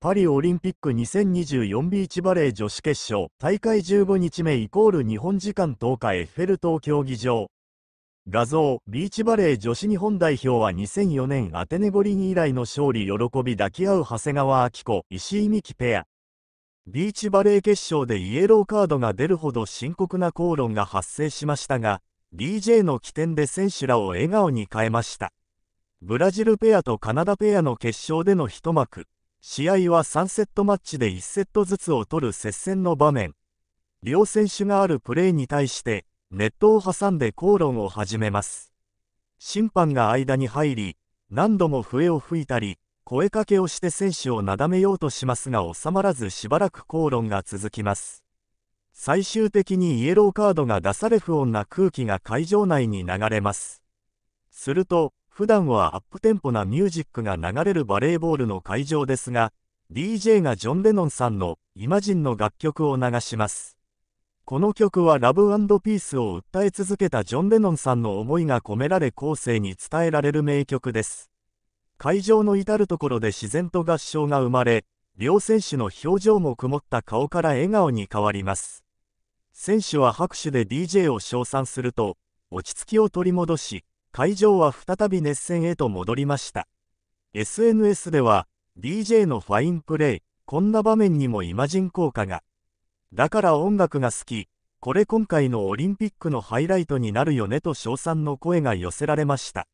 パリオリンピック 2024B ビーチバレー女子決勝大会15日目イコール日本時間10日エッフェル塔競技場。画像、ビーチバレー女子日本代表は2004年アテネ五輪以来の勝利喜び抱き合う長谷川明子、石井美希ペア。ビーチバレー決勝でイエローカードが出るほど深刻な口論が発生しましたが、DJ の起点で選手らを笑顔に変えました。ブラジルペアとカナダペアの決勝での一幕。試合は3セットマッチで1セットずつを取る接戦の場面両選手があるプレーに対してネットを挟んで口論を始めます審判が間に入り何度も笛を吹いたり声かけをして選手をなだめようとしますが収まらずしばらく口論が続きます最終的にイエローカードが出され不穏な空気が会場内に流れますすると普段はアップテンポなミュージックが流れるバレーボールの会場ですが、DJ がジョン・レノンさんのイマジンの楽曲を流します。この曲はラブピースを訴え続けたジョン・レノンさんの思いが込められ後世に伝えられる名曲です。会場の至るところで自然と合唱が生まれ、両選手の表情も曇った顔から笑顔に変わります。選手は拍手で DJ を称賛すると、落ち着きを取り戻し、会場は再び熱戦へと戻りました SNS では DJ のファインプレイこんな場面にもイマジン効果がだから音楽が好きこれ今回のオリンピックのハイライトになるよねと称賛の声が寄せられました